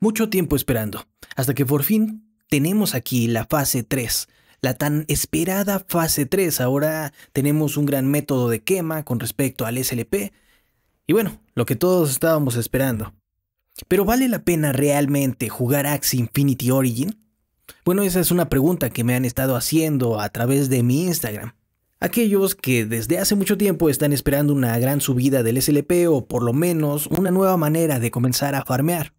mucho tiempo esperando, hasta que por fin tenemos aquí la fase 3, la tan esperada fase 3. Ahora tenemos un gran método de quema con respecto al SLP y bueno, lo que todos estábamos esperando. Pero ¿vale la pena realmente jugar Axie Infinity Origin? Bueno, esa es una pregunta que me han estado haciendo a través de mi Instagram. Aquellos que desde hace mucho tiempo están esperando una gran subida del SLP o por lo menos una nueva manera de comenzar a farmear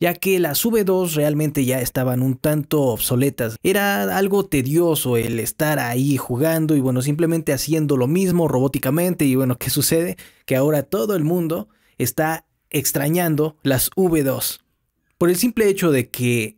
ya que las V2 realmente ya estaban un tanto obsoletas. Era algo tedioso el estar ahí jugando y bueno, simplemente haciendo lo mismo robóticamente y bueno, ¿qué sucede? Que ahora todo el mundo está extrañando las V2. Por el simple hecho de que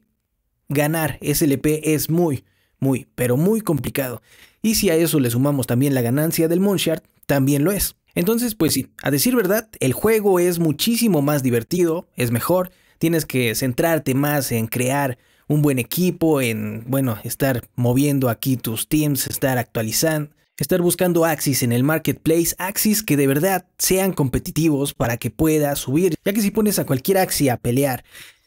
ganar SLP es muy, muy, pero muy complicado. Y si a eso le sumamos también la ganancia del Monshard, también lo es. Entonces, pues sí, a decir verdad, el juego es muchísimo más divertido, es mejor, Tienes que centrarte más en crear un buen equipo, en, bueno, estar moviendo aquí tus teams, estar actualizando, estar buscando Axis en el marketplace, Axis que de verdad sean competitivos para que puedas subir, ya que si pones a cualquier Axis a pelear,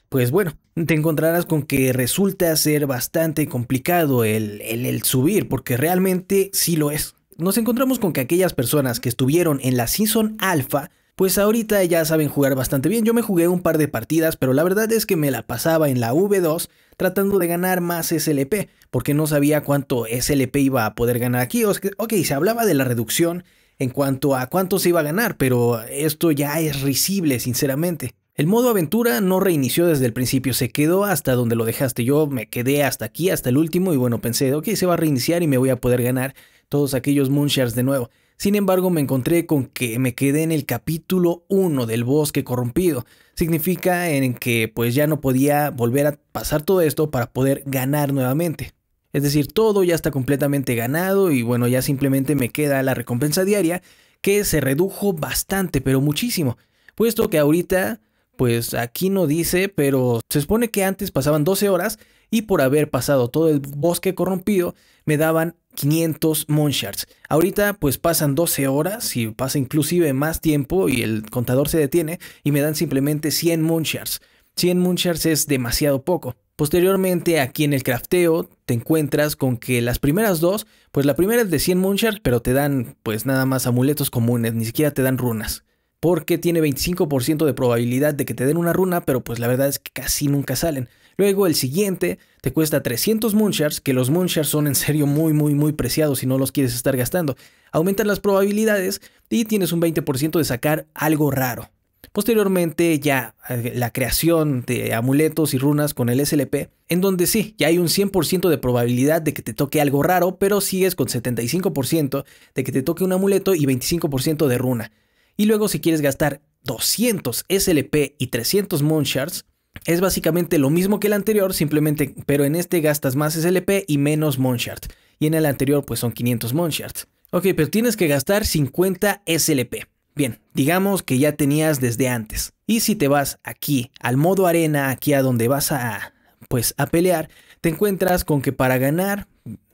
pues bueno, te encontrarás con que resulta ser bastante complicado el, el, el subir, porque realmente sí lo es. Nos encontramos con que aquellas personas que estuvieron en la Season Alpha pues ahorita ya saben jugar bastante bien. Yo me jugué un par de partidas, pero la verdad es que me la pasaba en la V2 tratando de ganar más SLP, porque no sabía cuánto SLP iba a poder ganar aquí. Ok, se hablaba de la reducción en cuanto a cuánto se iba a ganar, pero esto ya es risible, sinceramente. El modo aventura no reinició desde el principio, se quedó hasta donde lo dejaste. Yo me quedé hasta aquí, hasta el último, y bueno, pensé, ok, se va a reiniciar y me voy a poder ganar todos aquellos Moonshards de nuevo. Sin embargo, me encontré con que me quedé en el capítulo 1 del bosque corrompido. Significa en que pues ya no podía volver a pasar todo esto para poder ganar nuevamente. Es decir, todo ya está completamente ganado y bueno, ya simplemente me queda la recompensa diaria que se redujo bastante, pero muchísimo. Puesto que ahorita, pues aquí no dice, pero se supone que antes pasaban 12 horas y por haber pasado todo el bosque corrompido me daban 500 moonshards. Ahorita pues pasan 12 horas y pasa inclusive más tiempo y el contador se detiene y me dan simplemente 100 moonshards. 100 moonshards es demasiado poco. Posteriormente aquí en el crafteo te encuentras con que las primeras dos, pues la primera es de 100 Moonshards, pero te dan pues nada más amuletos comunes, ni siquiera te dan runas. Porque tiene 25% de probabilidad de que te den una runa, pero pues la verdad es que casi nunca salen. Luego el siguiente te cuesta 300 Moonshards, que los Moonshards son en serio muy, muy, muy preciados si no los quieres estar gastando. Aumentan las probabilidades y tienes un 20% de sacar algo raro. Posteriormente ya eh, la creación de amuletos y runas con el SLP, en donde sí, ya hay un 100% de probabilidad de que te toque algo raro, pero sigues con 75% de que te toque un amuleto y 25% de runa. Y luego si quieres gastar 200 SLP y 300 Moonshards, es básicamente lo mismo que el anterior, simplemente, pero en este gastas más SLP y menos Monshard. Y en el anterior, pues son 500 Monshard. Ok, pero tienes que gastar 50 SLP. Bien, digamos que ya tenías desde antes. Y si te vas aquí, al modo arena, aquí a donde vas a, pues, a pelear, te encuentras con que para ganar,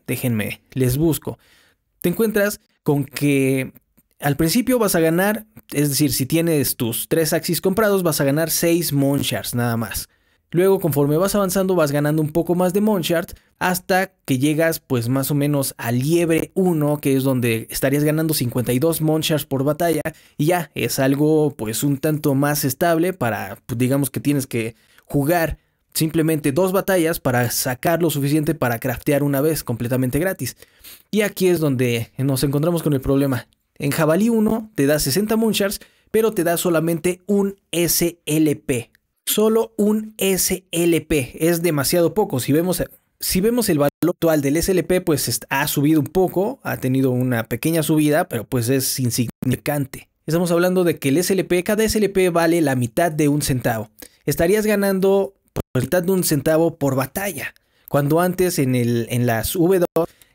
déjenme, les busco, te encuentras con que al principio vas a ganar, es decir, si tienes tus tres Axis comprados, vas a ganar 6 Monshards nada más. Luego, conforme vas avanzando, vas ganando un poco más de Monshard hasta que llegas, pues más o menos a Liebre 1, que es donde estarías ganando 52 Monshards por batalla. Y ya, es algo, pues un tanto más estable para, pues, digamos que tienes que jugar simplemente dos batallas para sacar lo suficiente para craftear una vez completamente gratis. Y aquí es donde nos encontramos con el problema. En Jabalí 1 te da 60 Moonshards, pero te da solamente un SLP. Solo un SLP. Es demasiado poco. Si vemos, si vemos el valor actual del SLP, pues ha subido un poco, ha tenido una pequeña subida, pero pues es insignificante. Estamos hablando de que el SLP, cada SLP vale la mitad de un centavo. Estarías ganando la mitad de un centavo por batalla. Cuando antes en, el, en las V2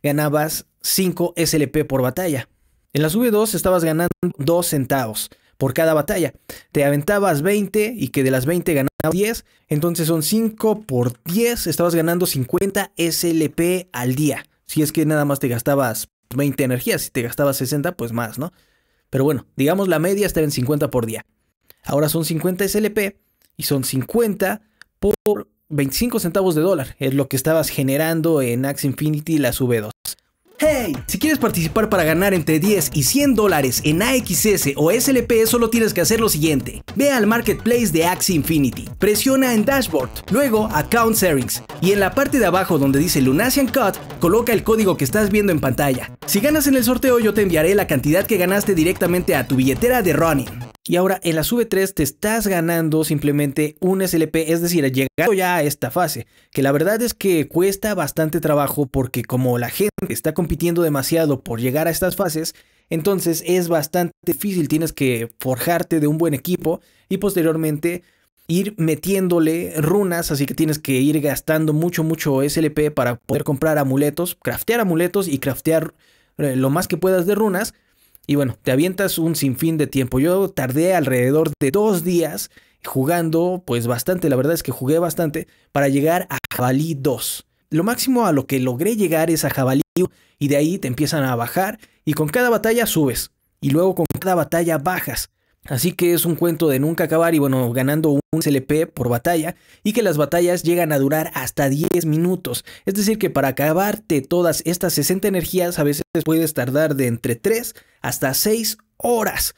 ganabas 5 SLP por batalla. En las V2 estabas ganando 2 centavos por cada batalla. Te aventabas 20 y que de las 20 ganabas 10. Entonces son 5 por 10. Estabas ganando 50 SLP al día. Si es que nada más te gastabas 20 energías. Si te gastabas 60, pues más, ¿no? Pero bueno, digamos la media está en 50 por día. Ahora son 50 SLP y son 50 por 25 centavos de dólar. Es lo que estabas generando en Axe Infinity las V2. ¡Hey! Si quieres participar para ganar entre 10 y 100 dólares en AXS o SLP, solo tienes que hacer lo siguiente. Ve al marketplace de Axie Infinity, presiona en Dashboard, luego Account Settings, y en la parte de abajo donde dice Lunasian Cut, coloca el código que estás viendo en pantalla. Si ganas en el sorteo, yo te enviaré la cantidad que ganaste directamente a tu billetera de running. Y ahora en la V3 te estás ganando simplemente un SLP, es decir, llegando ya a esta fase, que la verdad es que cuesta bastante trabajo porque como la gente está compitiendo demasiado por llegar a estas fases, entonces es bastante difícil, tienes que forjarte de un buen equipo y posteriormente ir metiéndole runas, así que tienes que ir gastando mucho, mucho SLP para poder comprar amuletos, craftear amuletos y craftear eh, lo más que puedas de runas y bueno, te avientas un sinfín de tiempo. Yo tardé alrededor de dos días jugando, pues bastante, la verdad es que jugué bastante, para llegar a Jabalí 2. Lo máximo a lo que logré llegar es a Jabalí y de ahí te empiezan a bajar y con cada batalla subes y luego con cada batalla bajas Así que es un cuento de nunca acabar y bueno, ganando un CLP por batalla y que las batallas llegan a durar hasta 10 minutos. Es decir, que para acabarte todas estas 60 energías a veces puedes tardar de entre 3 hasta 6 horas.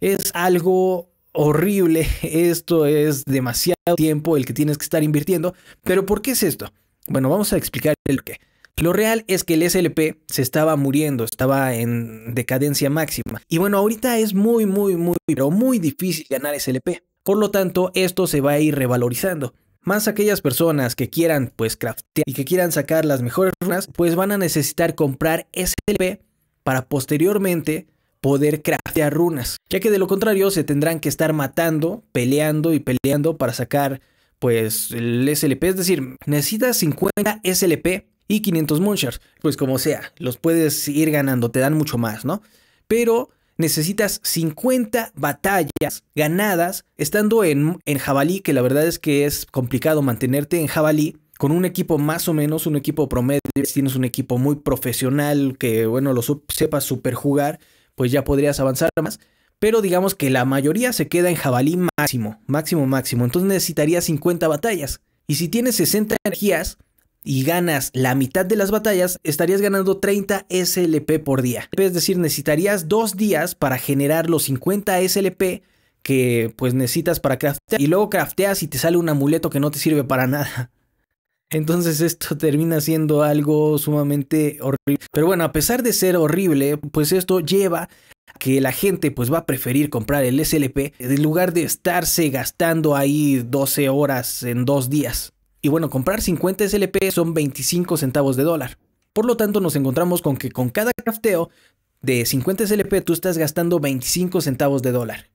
Es algo horrible, esto es demasiado tiempo el que tienes que estar invirtiendo, pero ¿por qué es esto? Bueno, vamos a explicar el qué. Lo real es que el SLP se estaba muriendo, estaba en decadencia máxima. Y bueno, ahorita es muy, muy, muy, pero muy difícil ganar SLP. Por lo tanto, esto se va a ir revalorizando. Más aquellas personas que quieran pues craftear y que quieran sacar las mejores runas, pues van a necesitar comprar SLP para posteriormente poder craftear runas, ya que de lo contrario se tendrán que estar matando, peleando y peleando para sacar pues el SLP, es decir, necesitas 50 SLP y 500 Munchers. Pues como sea, los puedes ir ganando, te dan mucho más, ¿no? Pero necesitas 50 batallas ganadas estando en, en jabalí, que la verdad es que es complicado mantenerte en jabalí. Con un equipo más o menos, un equipo promedio, si tienes un equipo muy profesional que, bueno, lo sepas super jugar, pues ya podrías avanzar más. Pero digamos que la mayoría se queda en jabalí máximo, máximo, máximo. Entonces necesitarías 50 batallas. Y si tienes 60 energías, y ganas la mitad de las batallas, estarías ganando 30 SLP por día. Es decir, necesitarías dos días para generar los 50 SLP que pues necesitas para craftear y luego crafteas y te sale un amuleto que no te sirve para nada. Entonces esto termina siendo algo sumamente horrible. Pero bueno, a pesar de ser horrible, pues esto lleva a que la gente pues va a preferir comprar el SLP en lugar de estarse gastando ahí 12 horas en dos días. Y bueno, comprar 50 SLP son 25 centavos de dólar. Por lo tanto, nos encontramos con que con cada crafteo de 50 SLP tú estás gastando 25 centavos de dólar.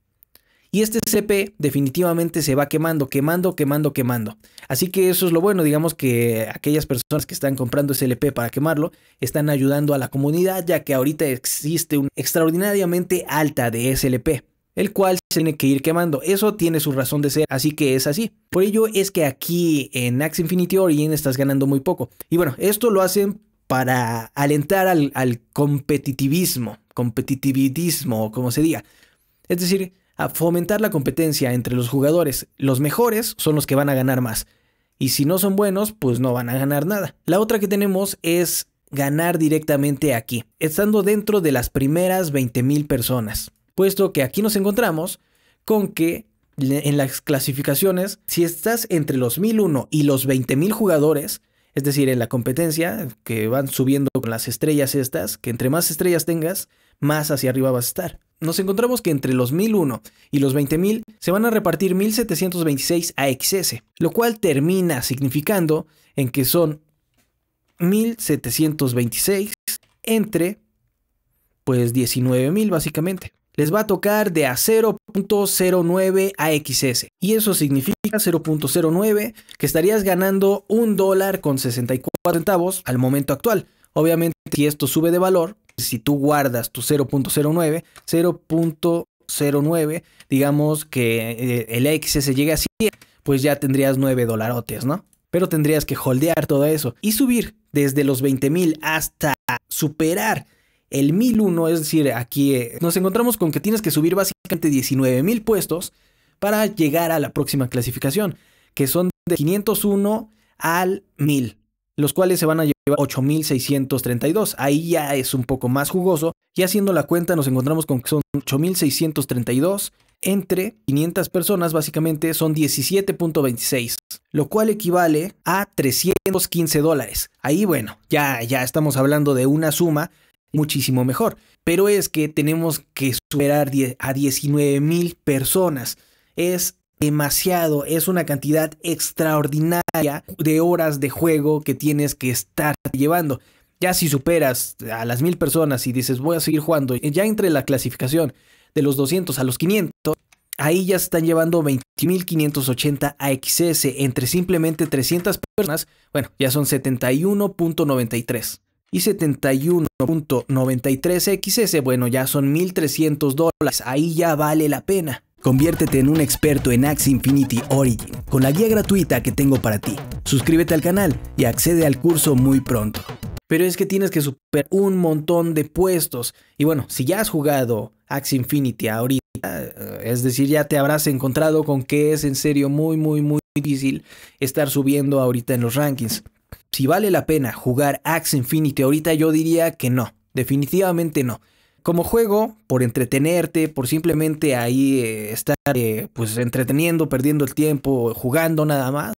Y este SLP definitivamente se va quemando, quemando, quemando, quemando. Así que eso es lo bueno, digamos que aquellas personas que están comprando SLP para quemarlo están ayudando a la comunidad ya que ahorita existe una extraordinariamente alta de SLP el cual se tiene que ir quemando. Eso tiene su razón de ser, así que es así. Por ello es que aquí en Axe Infinity Origin estás ganando muy poco. Y bueno, esto lo hacen para alentar al, al competitivismo, competitivismo, como se diga. Es decir, a fomentar la competencia entre los jugadores. Los mejores son los que van a ganar más. Y si no son buenos, pues no van a ganar nada. La otra que tenemos es ganar directamente aquí, estando dentro de las primeras 20.000 personas puesto que aquí nos encontramos con que en las clasificaciones, si estás entre los 1001 y los 20.000 jugadores, es decir, en la competencia, que van subiendo las estrellas estas, que entre más estrellas tengas, más hacia arriba vas a estar. Nos encontramos que entre los 1001 y los 20.000 se van a repartir 1726 AXS, lo cual termina significando en que son 1726 entre pues 19.000 básicamente les va a tocar de a 0.09 AXS. Y eso significa 0.09 que estarías ganando un dólar con 64 centavos al momento actual. Obviamente, si esto sube de valor, si tú guardas tu 0.09, 0.09, digamos que eh, el XS llegue a 100, pues ya tendrías 9 dolarotes, ¿no? Pero tendrías que holdear todo eso y subir desde los 20 mil hasta superar el 1001, es decir, aquí eh, nos encontramos con que tienes que subir básicamente 19.000 puestos para llegar a la próxima clasificación, que son de 501 al 1000, los cuales se van a llevar 8632. Ahí ya es un poco más jugoso. Y haciendo la cuenta nos encontramos con que son 8632 entre 500 personas, básicamente son 17.26, lo cual equivale a 315 dólares. Ahí bueno, ya ya estamos hablando de una suma muchísimo mejor. Pero es que tenemos que superar a 19 mil personas. Es demasiado, es una cantidad extraordinaria de horas de juego que tienes que estar llevando. Ya si superas a las mil personas y dices voy a seguir jugando, eh, ya entre la clasificación de los 200 a los 500, ahí ya están llevando 20.580 AXS entre simplemente 300 personas, bueno, ya son 71.93 y 71.93XS, bueno, ya son 1.300 dólares, ahí ya vale la pena. Conviértete en un experto en Axie Infinity Origin con la guía gratuita que tengo para ti. Suscríbete al canal y accede al curso muy pronto. Pero es que tienes que superar un montón de puestos. Y bueno, si ya has jugado Axie Infinity ahorita, eh, es decir, ya te habrás encontrado con que es en serio muy, muy, muy difícil estar subiendo ahorita en los rankings si vale la pena jugar Axe Infinity ahorita, yo diría que no, definitivamente no. Como juego, por entretenerte, por simplemente ahí eh, estar eh, pues entreteniendo, perdiendo el tiempo, jugando nada más.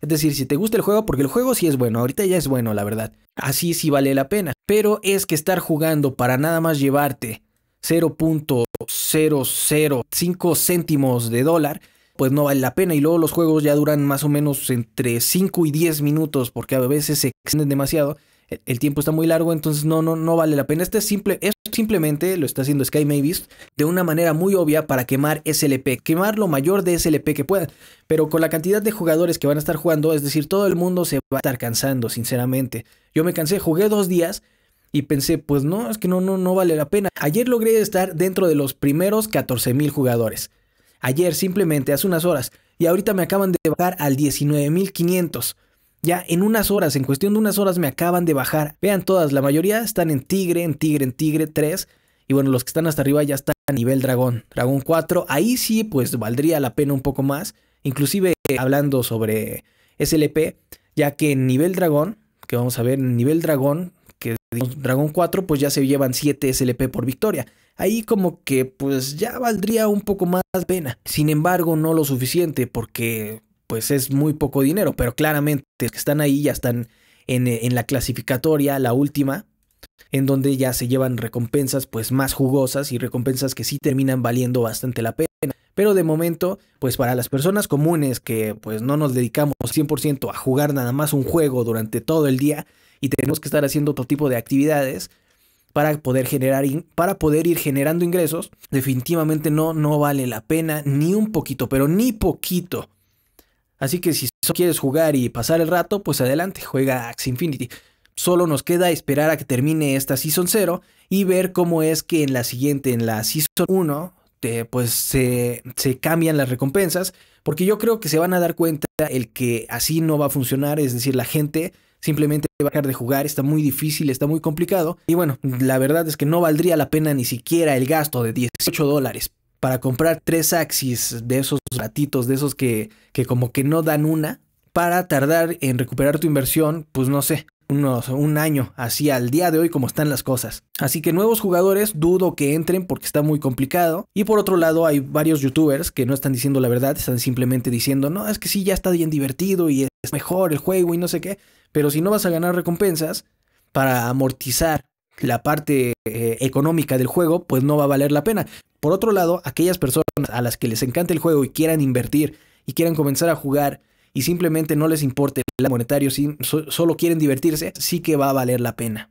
Es decir, si te gusta el juego, porque el juego sí es bueno, ahorita ya es bueno, la verdad. Así sí vale la pena. Pero es que estar jugando para nada más llevarte 0.005 céntimos de dólar, pues no vale la pena. Y luego los juegos ya duran más o menos entre 5 y 10 minutos, porque a veces se extienden demasiado. E-, el tiempo está muy largo, entonces no, no, no vale la pena. Este es simple, esto simplemente lo está haciendo Sky Mavis de una manera muy obvia para quemar SLP, quemar lo mayor de SLP que pueda, Pero con la cantidad de jugadores que van a estar jugando, es decir, todo el mundo se va a estar cansando, sinceramente. Yo me cansé, jugué dos días, y pensé, pues no, es que no, no, no vale la pena. Ayer logré estar dentro de los primeros 14.000 jugadores ayer simplemente, hace unas horas, y ahorita me acaban de bajar al 19,500. Ya en unas horas, en cuestión de unas horas me acaban de bajar. Vean todas, la mayoría están en Tigre, en Tigre, en Tigre 3. Y bueno, los que están hasta arriba ya están a nivel Dragón, Dragón 4. Ahí sí, pues valdría la pena un poco más. Inclusive hablando sobre SLP, ya que en nivel Dragón, que vamos a ver, en nivel Dragón, que Dragón 4, pues ya se llevan 7 SLP por victoria ahí como que pues ya valdría un poco más pena. Sin embargo, no lo suficiente porque pues es muy poco dinero, pero claramente que están ahí ya están en, en la clasificatoria, la última, en donde ya se llevan recompensas pues más jugosas y recompensas que sí terminan valiendo bastante la pena. Pero de momento, pues para las personas comunes que pues no nos dedicamos 100% a jugar nada más un juego durante todo el día y tenemos que estar haciendo otro tipo de actividades, para poder generar, para poder ir generando ingresos, definitivamente no, no vale la pena ni un poquito, pero ni poquito. Así que si solo quieres jugar y pasar el rato, pues adelante, juega Axe Infinity. Solo nos queda esperar a que termine esta Season 0 y ver cómo es que en la siguiente, en la Season 1, pues se, se cambian las recompensas, porque yo creo que se van a dar cuenta el que así no va a funcionar, es decir, la gente simplemente va dejar de jugar, está muy difícil, está muy complicado. Y bueno, la verdad es que no valdría la pena ni siquiera el gasto de 18 dólares para comprar tres Axis de esos ratitos, de esos que, que como que no dan una, para tardar en recuperar tu inversión, pues no sé, unos, un año así al día de hoy como están las cosas. Así que nuevos jugadores dudo que entren porque está muy complicado. Y por otro lado hay varios youtubers que no están diciendo la verdad, están simplemente diciendo, no, es que sí, ya está bien divertido y es mejor el juego y no sé qué. Pero si no vas a ganar recompensas para amortizar la parte eh, económica del juego, pues no va a valer la pena. Por otro lado, aquellas personas a las que les encanta el juego y quieran invertir y quieran comenzar a jugar y simplemente no les importe el monetario, si solo quieren divertirse, sí que va a valer la pena.